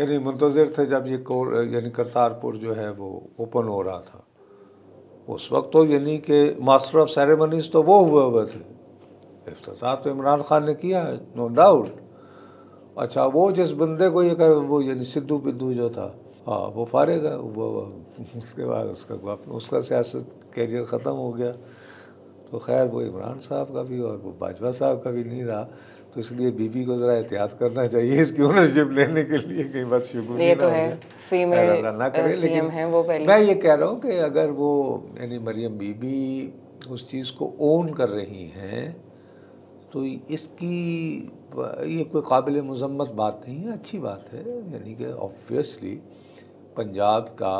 यानी मुंतज़र थे जब ये यानी करतारपुर जो है वो ओपन हो रहा था उस वक्त तो यानी कि मास्टर ऑफ सेरेमनीज तो वो हुए हुए थे अफ्ताह तो इमरान खान ने किया है नो डाउट अच्छा वो जिस बंदे को ये कहे वो यानी सिद्धू बिद्धू जो था हाँ वो फारेगा वो उसके बाद उसका उसका सियासत कैरियर ख़त्म हो गया तो खैर वो इमरान साहब का भी और वो बाजवा साहब का भी नहीं रहा तो इसलिए बीबी को ज़रा एहतियात करना चाहिए इसकी ओनरशिप लेने के लिए कई बात शुरू ये तो है फीमेल ना करें लेकिन है वो पहले मैं ये कह रहा हूँ कि अगर वो यानी मरियम बीबी उस चीज़ को ओन कर रही हैं तो इसकी ये कोई काबिल मजम्मत बात नहीं है अच्छी बात है यानी कि ऑब्वियसली पंजाब का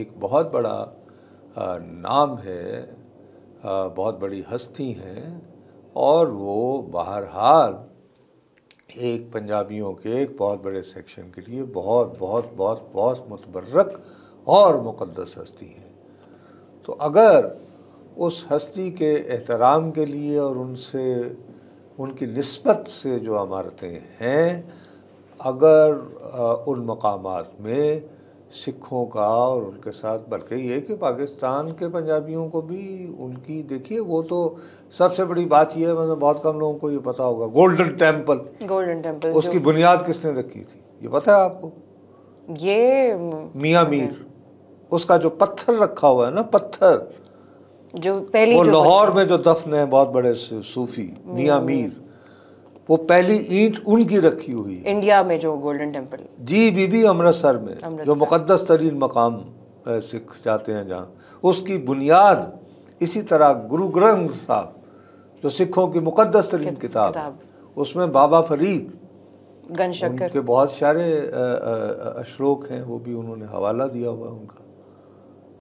एक बहुत बड़ा नाम है बहुत बड़ी हस्ती हैं और वो बहरहाल एक पंजाबियों के एक बहुत बड़े सेक्शन के लिए बहुत बहुत बहुत बहुत मुतबर्रक और मुक़दस हस्ती हैं तो अगर उस हस्ती के एहतराम के लिए और उनसे उनकी नस्बत से जो अमारतें हैं अगर उन मकाम में सिखों का और उनके साथ बल्कि ये कि पाकिस्तान के पंजाबियों को भी उनकी देखिए वो तो सबसे बड़ी बात यह है मतलब बहुत कम लोगों को ये पता होगा गोल्डन टेम्पल गोल्डन टेम्पल उसकी बुनियाद किसने रखी थी ये पता है आपको ये मियाँ मीर उसका जो पत्थर रखा हुआ है ना पत्थर जो पहले लाहौर में जो दफन है बहुत बड़े सूफी मियाँ मीर वो पहली ईंट उनकी रखी हुई है इंडिया में जो गोल्डन टेम्पल जी बीबी अमृतसर में जो मुकदस तरीन मकाम सिख जाते हैं जहाँ उसकी बुनियाद इसी तरह गुरु ग्रंथ साहब जो सिखों की मुकदस तरीन किताब, उसमें बाबा फरीद के बहुत सारे श्लोक हैं वो भी उन्होंने हवाला दिया हुआ उनका